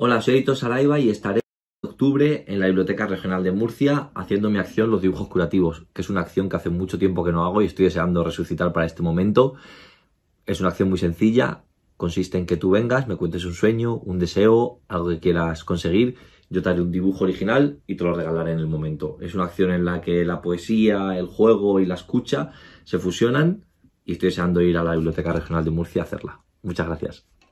Hola, soy Edito Saraiva y estaré en octubre en la Biblioteca Regional de Murcia haciendo mi acción Los dibujos curativos, que es una acción que hace mucho tiempo que no hago y estoy deseando resucitar para este momento. Es una acción muy sencilla, consiste en que tú vengas, me cuentes un sueño, un deseo, algo que quieras conseguir, yo te haré un dibujo original y te lo regalaré en el momento. Es una acción en la que la poesía, el juego y la escucha se fusionan y estoy deseando ir a la Biblioteca Regional de Murcia a hacerla. Muchas gracias.